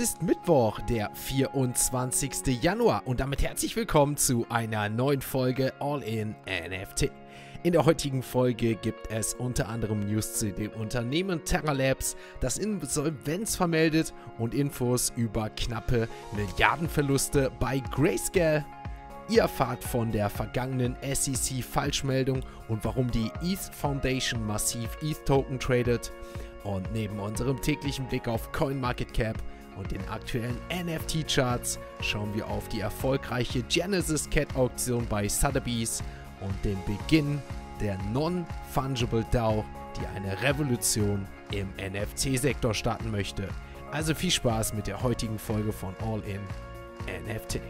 Es ist Mittwoch, der 24. Januar und damit herzlich willkommen zu einer neuen Folge All in NFT. In der heutigen Folge gibt es unter anderem News zu dem Unternehmen Terra Labs, das Insolvenz vermeldet und Infos über knappe Milliardenverluste bei Grayscale. Ihr erfahrt von der vergangenen SEC-Falschmeldung und warum die ETH Foundation massiv ETH-Token tradet. Und neben unserem täglichen Blick auf CoinMarketCap und den aktuellen NFT-Charts schauen wir auf die erfolgreiche Genesis Cat Auktion bei Sotheby's und den Beginn der Non-Fungible DAO, die eine Revolution im NFT-Sektor starten möchte. Also viel Spaß mit der heutigen Folge von All In NFT.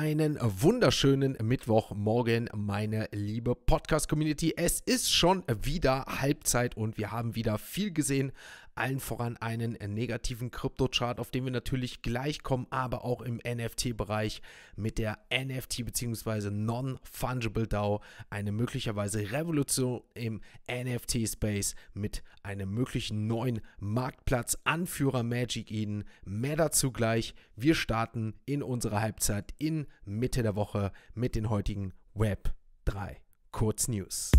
Einen wunderschönen Mittwochmorgen, meine liebe Podcast-Community. Es ist schon wieder Halbzeit und wir haben wieder viel gesehen, allen voran einen negativen Kryptochart, auf den wir natürlich gleich kommen, aber auch im NFT-Bereich mit der NFT bzw. Non-Fungible DAO, eine möglicherweise Revolution im NFT-Space mit einem möglichen neuen Marktplatz, Anführer Magic Eden. Mehr dazu gleich. Wir starten in unserer Halbzeit in Mitte der Woche mit den heutigen Web 3 Kurznews. News.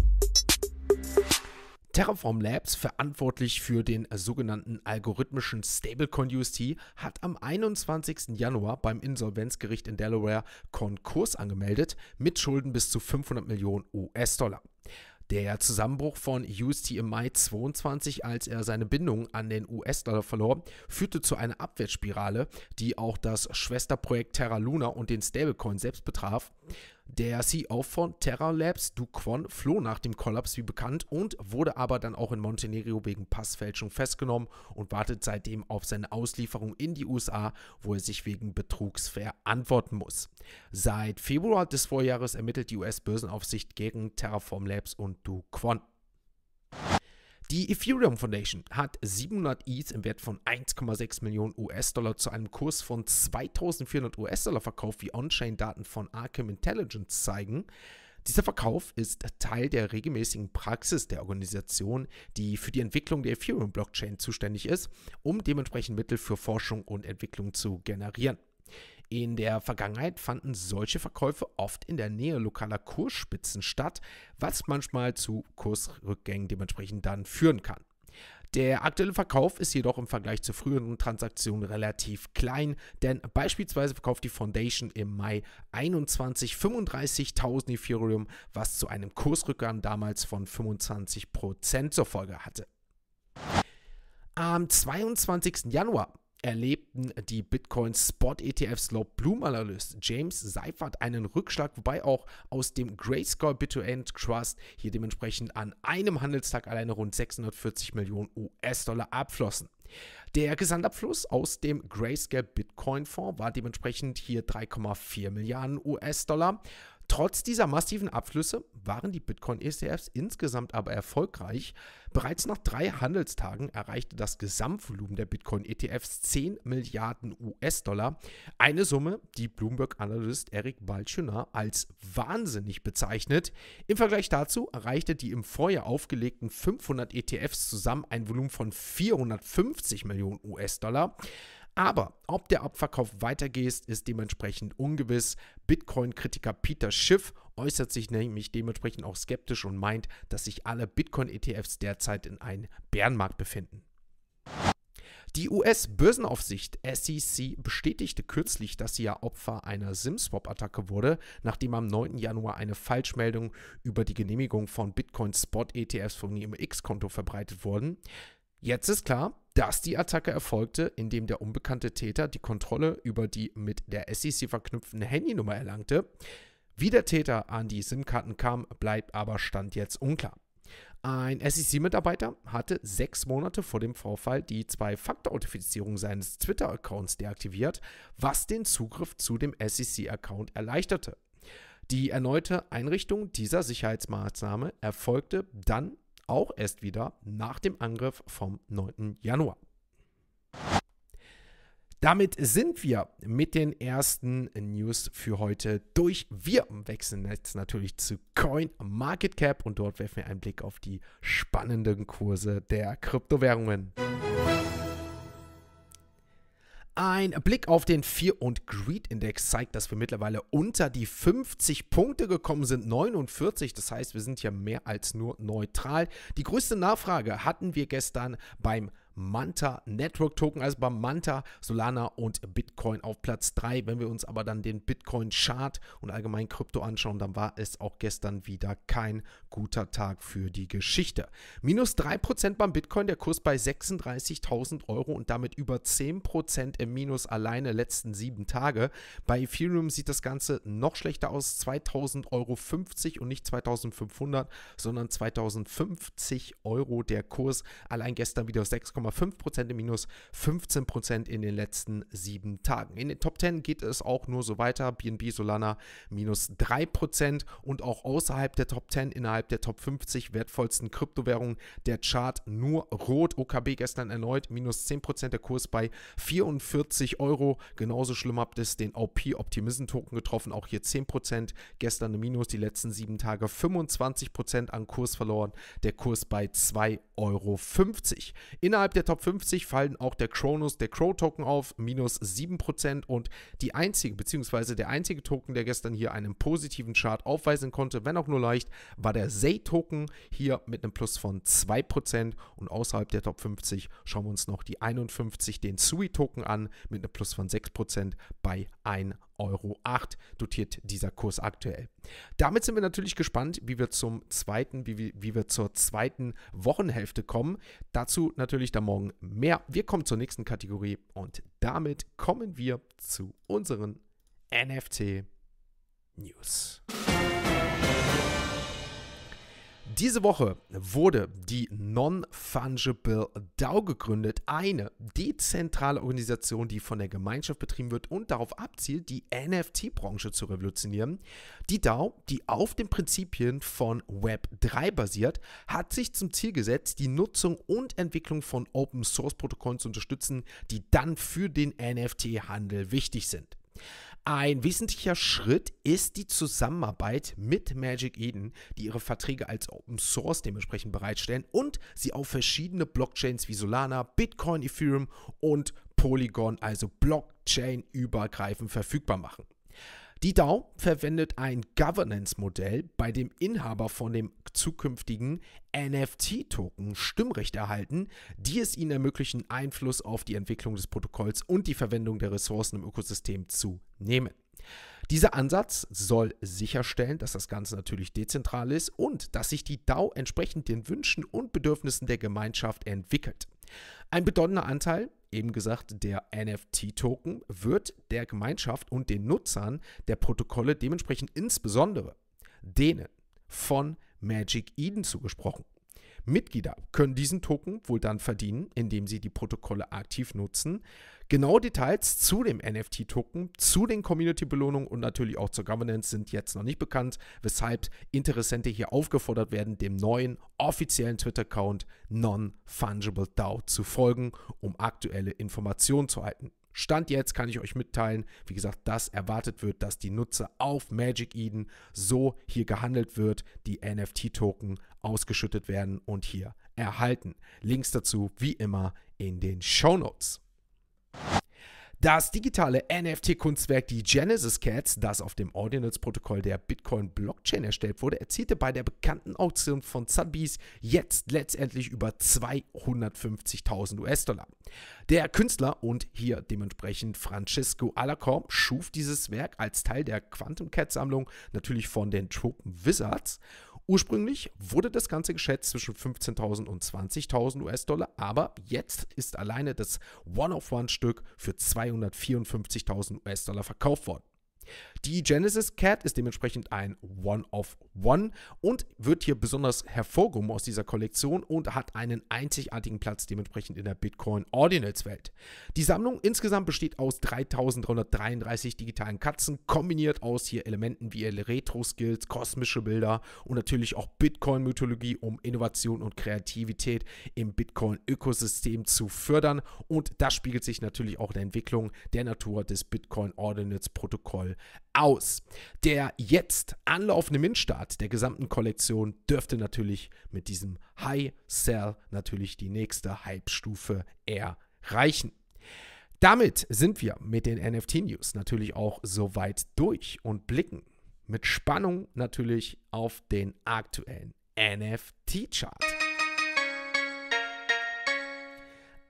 Terraform Labs, verantwortlich für den sogenannten algorithmischen Stablecoin UST, hat am 21. Januar beim Insolvenzgericht in Delaware Konkurs angemeldet mit Schulden bis zu 500 Millionen US-Dollar. Der Zusammenbruch von UST im Mai 22, als er seine Bindung an den US-Dollar verlor, führte zu einer Abwärtsspirale, die auch das Schwesterprojekt Terra Luna und den Stablecoin selbst betraf. Der CEO von Terra Labs, Du Kwon, floh nach dem Kollaps wie bekannt und wurde aber dann auch in Montenegro wegen Passfälschung festgenommen und wartet seitdem auf seine Auslieferung in die USA, wo er sich wegen Betrugs verantworten muss. Seit Februar des Vorjahres ermittelt die US-Börsenaufsicht gegen Terraform Labs und Du Kwon. Die Ethereum Foundation hat 700 ETH im Wert von 1,6 Millionen US-Dollar zu einem Kurs von 2400 US-Dollar verkauft, wie On-Chain-Daten von Arkham Intelligence zeigen. Dieser Verkauf ist Teil der regelmäßigen Praxis der Organisation, die für die Entwicklung der Ethereum-Blockchain zuständig ist, um dementsprechend Mittel für Forschung und Entwicklung zu generieren. In der Vergangenheit fanden solche Verkäufe oft in der Nähe lokaler Kursspitzen statt, was manchmal zu Kursrückgängen dementsprechend dann führen kann. Der aktuelle Verkauf ist jedoch im Vergleich zu früheren Transaktionen relativ klein, denn beispielsweise verkauft die Foundation im Mai 21 35.000 Ethereum, was zu einem Kursrückgang damals von 25% zur Folge hatte. Am 22. Januar erlebten die Bitcoin Spot ETF Slope Bloom Analyst James Seifert einen Rückschlag, wobei auch aus dem Grayscale Bit2End Trust hier dementsprechend an einem Handelstag alleine rund 640 Millionen US-Dollar abflossen. Der Gesamtabfluss aus dem Grayscale Bitcoin Fonds war dementsprechend hier 3,4 Milliarden US-Dollar Trotz dieser massiven Abflüsse waren die Bitcoin-ETFs insgesamt aber erfolgreich. Bereits nach drei Handelstagen erreichte das Gesamtvolumen der Bitcoin-ETFs 10 Milliarden US-Dollar. Eine Summe, die Bloomberg-Analyst Eric Balchunas als wahnsinnig bezeichnet. Im Vergleich dazu erreichte die im Vorjahr aufgelegten 500 ETFs zusammen ein Volumen von 450 Millionen US-Dollar. Aber ob der Abverkauf weitergeht, ist dementsprechend ungewiss. Bitcoin-Kritiker Peter Schiff äußert sich nämlich dementsprechend auch skeptisch und meint, dass sich alle Bitcoin-ETFs derzeit in einem Bärenmarkt befinden. Die US-Börsenaufsicht SEC bestätigte kürzlich, dass sie ja Opfer einer SimSwap-Attacke wurde, nachdem am 9. Januar eine Falschmeldung über die Genehmigung von Bitcoin-Spot-ETFs von ihrem X-Konto verbreitet wurden. Jetzt ist klar, dass die Attacke erfolgte, indem der unbekannte Täter die Kontrolle über die mit der SEC verknüpften Handynummer erlangte. Wie der Täter an die SIM-Karten kam, bleibt aber Stand jetzt unklar. Ein SEC-Mitarbeiter hatte sechs Monate vor dem Vorfall die Zwei-Faktor-Authentifizierung seines Twitter-Accounts deaktiviert, was den Zugriff zu dem SEC-Account erleichterte. Die erneute Einrichtung dieser Sicherheitsmaßnahme erfolgte dann auch erst wieder nach dem Angriff vom 9. Januar. Damit sind wir mit den ersten News für heute durch. Wir wechseln jetzt natürlich zu Coin Market Cap und dort werfen wir einen Blick auf die spannenden Kurse der Kryptowährungen. Ein Blick auf den Fear- und Greed Index zeigt, dass wir mittlerweile unter die 50 Punkte gekommen sind, 49. Das heißt, wir sind ja mehr als nur neutral. Die größte Nachfrage hatten wir gestern beim Manta Network Token, also bei Manta, Solana und Bitcoin auf Platz 3. Wenn wir uns aber dann den Bitcoin Chart und allgemein Krypto anschauen, dann war es auch gestern wieder kein guter Tag für die Geschichte. Minus 3% beim Bitcoin, der Kurs bei 36.000 Euro und damit über 10% im Minus alleine letzten sieben Tage. Bei Ethereum sieht das Ganze noch schlechter aus, 2000 Euro und nicht 2500, sondern 2050 Euro der Kurs. Allein gestern wieder 6,5 5% im Minus, 15% in den letzten sieben Tagen. In den Top 10 geht es auch nur so weiter. BNB Solana minus 3% und auch außerhalb der Top 10, innerhalb der Top 50 wertvollsten Kryptowährungen der Chart nur rot. OKB gestern erneut minus 10% der Kurs bei 44 Euro. Genauso schlimm habt es den OP Optimism Token getroffen, auch hier 10%. Gestern im Minus, die letzten sieben Tage 25% an Kurs verloren. Der Kurs bei 2,50 Euro. Innerhalb der der Top 50 fallen auch der Kronos, der Crow-Token auf, minus 7% und die einzige, beziehungsweise der einzige Token, der gestern hier einen positiven Chart aufweisen konnte, wenn auch nur leicht, war der Zay token hier mit einem Plus von 2% und außerhalb der Top 50 schauen wir uns noch die 51, den Sui-Token an mit einem Plus von 6% bei 1 Euro 8 dotiert dieser Kurs aktuell. Damit sind wir natürlich gespannt, wie wir zum zweiten, wie, wie wir zur zweiten Wochenhälfte kommen. Dazu natürlich dann morgen mehr. Wir kommen zur nächsten Kategorie und damit kommen wir zu unseren NFT News. Diese Woche wurde die Non-Fungible DAO gegründet, eine dezentrale Organisation, die von der Gemeinschaft betrieben wird und darauf abzielt, die NFT-Branche zu revolutionieren. Die DAO, die auf den Prinzipien von Web3 basiert, hat sich zum Ziel gesetzt, die Nutzung und Entwicklung von Open-Source-Protokollen zu unterstützen, die dann für den NFT-Handel wichtig sind. Ein wesentlicher Schritt ist die Zusammenarbeit mit Magic Eden, die ihre Verträge als Open Source dementsprechend bereitstellen und sie auf verschiedene Blockchains wie Solana, Bitcoin, Ethereum und Polygon, also Blockchain-übergreifend verfügbar machen. Die DAO verwendet ein Governance-Modell, bei dem Inhaber von dem zukünftigen NFT-Token Stimmrecht erhalten, die es ihnen ermöglichen, Einfluss auf die Entwicklung des Protokolls und die Verwendung der Ressourcen im Ökosystem zu nehmen. Dieser Ansatz soll sicherstellen, dass das Ganze natürlich dezentral ist und dass sich die DAO entsprechend den Wünschen und Bedürfnissen der Gemeinschaft entwickelt. Ein bedeutender Anteil eben gesagt, der NFT-Token wird der Gemeinschaft und den Nutzern der Protokolle dementsprechend insbesondere denen von Magic Eden zugesprochen. Mitglieder können diesen Token wohl dann verdienen, indem sie die Protokolle aktiv nutzen. Genaue Details zu dem NFT-Token, zu den Community-Belohnungen und natürlich auch zur Governance sind jetzt noch nicht bekannt, weshalb Interessente hier aufgefordert werden, dem neuen offiziellen Twitter-Account Non-Fungible DAO zu folgen, um aktuelle Informationen zu halten. Stand jetzt kann ich euch mitteilen, wie gesagt, dass erwartet wird, dass die Nutzer auf Magic Eden so hier gehandelt wird, die NFT-Token ausgeschüttet werden und hier erhalten. Links dazu wie immer in den Show Notes. Das digitale NFT-Kunstwerk, die Genesis Cats, das auf dem Ordinals-Protokoll der Bitcoin-Blockchain erstellt wurde, erzielte bei der bekannten Auktion von Sotheby's jetzt letztendlich über 250.000 US-Dollar. Der Künstler und hier dementsprechend Francisco Alacom schuf dieses Werk als Teil der Quantum Cat-Sammlung, natürlich von den Tropen Wizards Ursprünglich wurde das Ganze geschätzt zwischen 15.000 und 20.000 US-Dollar, aber jetzt ist alleine das One-of-One-Stück für 254.000 US-Dollar verkauft worden. Die Genesis Cat ist dementsprechend ein One-of-One und wird hier besonders hervorgehoben aus dieser Kollektion und hat einen einzigartigen Platz dementsprechend in der Bitcoin Ordinals Welt. Die Sammlung insgesamt besteht aus 3333 digitalen Katzen, kombiniert aus hier Elementen wie Retro-Skills, kosmische Bilder und natürlich auch Bitcoin-Mythologie, um Innovation und Kreativität im Bitcoin-Ökosystem zu fördern. Und das spiegelt sich natürlich auch in der Entwicklung der Natur des Bitcoin Ordinals Protokoll aus. Der jetzt anlaufende Mintstart der gesamten Kollektion dürfte natürlich mit diesem High Sell natürlich die nächste Hype-Stufe erreichen. Damit sind wir mit den NFT-News natürlich auch soweit durch und blicken mit Spannung natürlich auf den aktuellen NFT-Chart.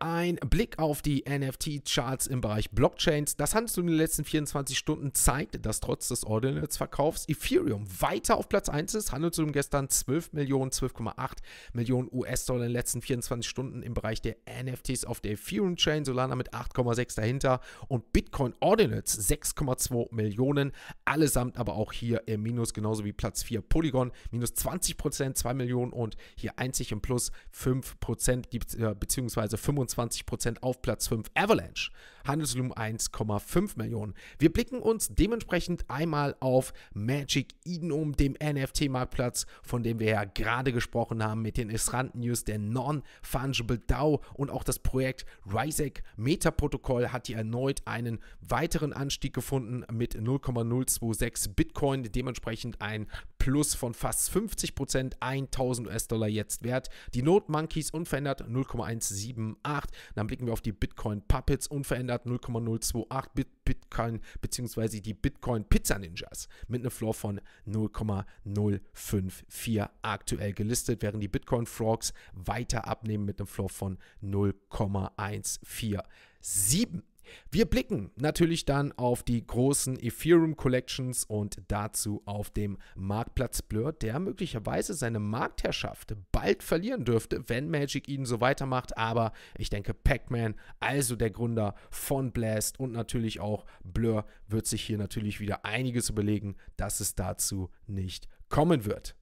Ein Blick auf die NFT-Charts im Bereich Blockchains. Das Handelsvolumen in den letzten 24 Stunden zeigt, dass trotz des Ordinals-Verkaufs Ethereum weiter auf Platz 1 ist. Handelsvolumen gestern 12 Millionen, 12,8 Millionen US-Dollar in den letzten 24 Stunden im Bereich der NFTs auf der Ethereum-Chain. Solana mit 8,6 dahinter und Bitcoin Ordinals 6,2 Millionen. Allesamt aber auch hier im Minus, genauso wie Platz 4 Polygon. Minus 20 Prozent, 2 Millionen und hier einzig im Plus 5 Prozent, äh, beziehungsweise 25 27% auf Platz 5 Avalanche. Handelsvolumen 1,5 Millionen. Wir blicken uns dementsprechend einmal auf Magic Eden um, dem NFT-Marktplatz, von dem wir ja gerade gesprochen haben, mit den interessanten News der Non-Fungible DAO und auch das Projekt RISEC Meta-Protokoll hat hier erneut einen weiteren Anstieg gefunden mit 0,026 Bitcoin, dementsprechend ein Plus von fast 50 1000 US-Dollar jetzt wert. Die Note Monkeys unverändert 0,178 dann blicken wir auf die Bitcoin Puppets, unverändert 0,028 Bit Bitcoin, beziehungsweise die Bitcoin Pizza Ninjas mit einem Floor von 0,054 aktuell gelistet, während die Bitcoin Frogs weiter abnehmen mit einem Floor von 0,147. Wir blicken natürlich dann auf die großen Ethereum Collections und dazu auf dem Marktplatz Blur, der möglicherweise seine Marktherrschaft bald verlieren dürfte, wenn Magic ihn so weitermacht. Aber ich denke, Pac-Man, also der Gründer von Blast und natürlich auch Blur, wird sich hier natürlich wieder einiges überlegen, dass es dazu nicht kommen wird.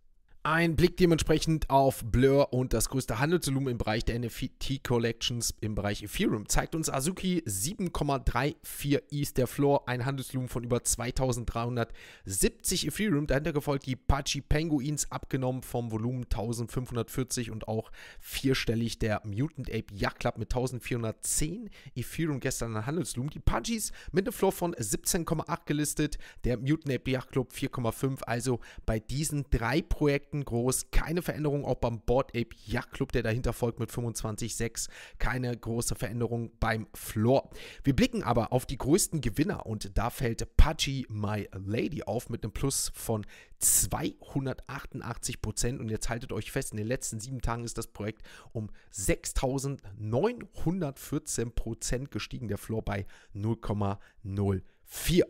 Ein Blick dementsprechend auf Blur und das größte Handelsvolumen im Bereich der NFT Collections im Bereich Ethereum zeigt uns Azuki 7,34 East der Floor, ein Handelsvolumen von über 2370 Ethereum, dahinter gefolgt die Pachi Penguins, abgenommen vom Volumen 1540 und auch vierstellig der Mutant Ape Yacht Club mit 1410 Ethereum gestern ein Handelsvolumen. Die Pachis mit einem Floor von 17,8 gelistet, der Mutant Ape Yacht Club 4,5, also bei diesen drei Projekten selten Keine Veränderung auch beim Board Ape Yacht Club, der dahinter folgt mit 25,6. Keine große Veränderung beim Floor. Wir blicken aber auf die größten Gewinner und da fällt Pudgy My Lady auf mit einem Plus von 288 Prozent. Und jetzt haltet euch fest, in den letzten sieben Tagen ist das Projekt um 6914 Prozent gestiegen, der Floor bei 0,04.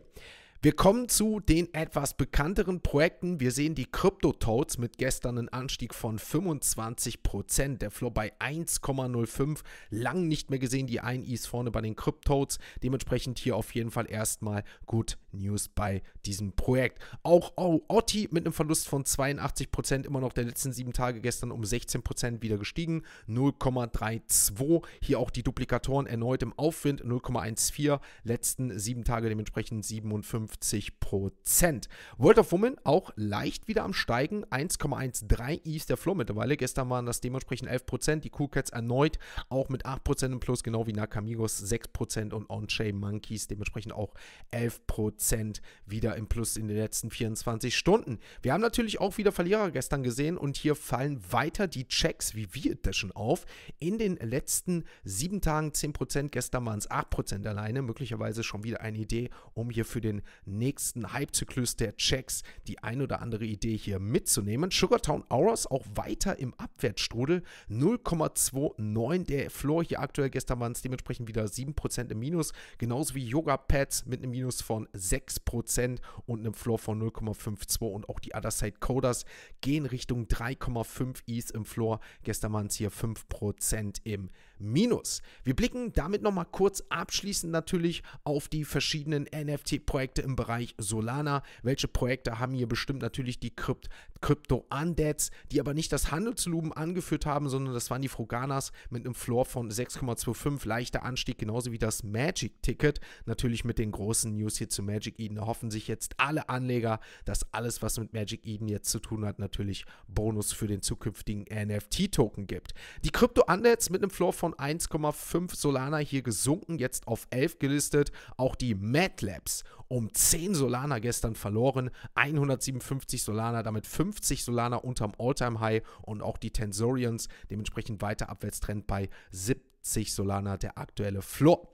Wir kommen zu den etwas bekannteren Projekten. Wir sehen die Crypto-Toads mit gestern einen Anstieg von 25%. Der Floor bei 1,05. Lang nicht mehr gesehen, die 1 ist vorne bei den Crypto Toads. Dementsprechend hier auf jeden Fall erstmal Good News bei diesem Projekt. Auch oh, Otti mit einem Verlust von 82%, immer noch der letzten sieben Tage gestern um 16% wieder gestiegen. 0,32. Hier auch die Duplikatoren erneut im Aufwind. 0,14. Letzten sieben Tage dementsprechend 57. 1,53%. World of Women auch leicht wieder am Steigen, 1,13 Eves der Floor mittlerweile. Gestern waren das dementsprechend 11%, die Cool Cats erneut auch mit 8% im Plus, genau wie Nakamigos 6% und On-Chain Monkeys dementsprechend auch 11% wieder im Plus in den letzten 24 Stunden. Wir haben natürlich auch wieder Verlierer gestern gesehen und hier fallen weiter die Checks wie wir das schon auf. In den letzten sieben Tagen 10%, gestern waren es 8% alleine. Möglicherweise schon wieder eine Idee, um hier für den nächsten Hypezyklus der Checks die ein oder andere Idee hier mitzunehmen. Sugartown Auras auch weiter im Abwärtsstrudel. 0,29 der Floor hier aktuell. Gestern waren es dementsprechend wieder 7% im Minus. Genauso wie Yoga Pads mit einem Minus von 6% und einem Floor von 0,52. Und auch die Other Side Coders gehen Richtung 3,5 Is im Floor. Gestern waren es hier 5% im Minus. Wir blicken damit nochmal kurz abschließend natürlich auf die verschiedenen NFT-Projekte im Bereich Solana. Welche Projekte haben hier bestimmt natürlich die Crypt Crypto Undeads, die aber nicht das Handelslumen angeführt haben, sondern das waren die Froganas mit einem Floor von 6,25, leichter Anstieg, genauso wie das Magic Ticket. Natürlich mit den großen News hier zu Magic Eden da hoffen sich jetzt alle Anleger, dass alles, was mit Magic Eden jetzt zu tun hat, natürlich Bonus für den zukünftigen NFT-Token gibt. Die Crypto Undeads mit einem Floor von 1,5 Solana hier gesunken, jetzt auf 11 gelistet. Auch die Mad Labs um 10 Solana gestern verloren, 157 Solana, damit 50 Solana unterm Alltime high und auch die Tensorians dementsprechend weiter Abwärtstrend bei 70 Solana, der aktuelle Floor.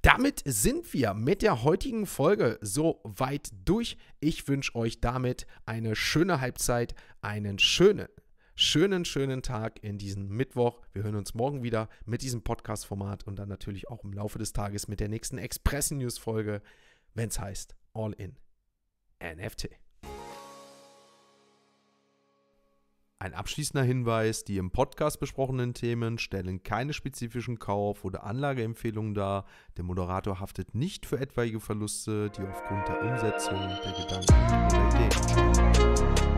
Damit sind wir mit der heutigen Folge so weit durch. Ich wünsche euch damit eine schöne Halbzeit, einen schönen, schönen, schönen Tag in diesem Mittwoch. Wir hören uns morgen wieder mit diesem Podcast-Format und dann natürlich auch im Laufe des Tages mit der nächsten Express-News-Folge wenn es heißt All in NFT. Ein abschließender Hinweis, die im Podcast besprochenen Themen stellen keine spezifischen Kauf- oder Anlageempfehlungen dar. Der Moderator haftet nicht für etwaige Verluste, die aufgrund der Umsetzung der Gedanken oder Ideen.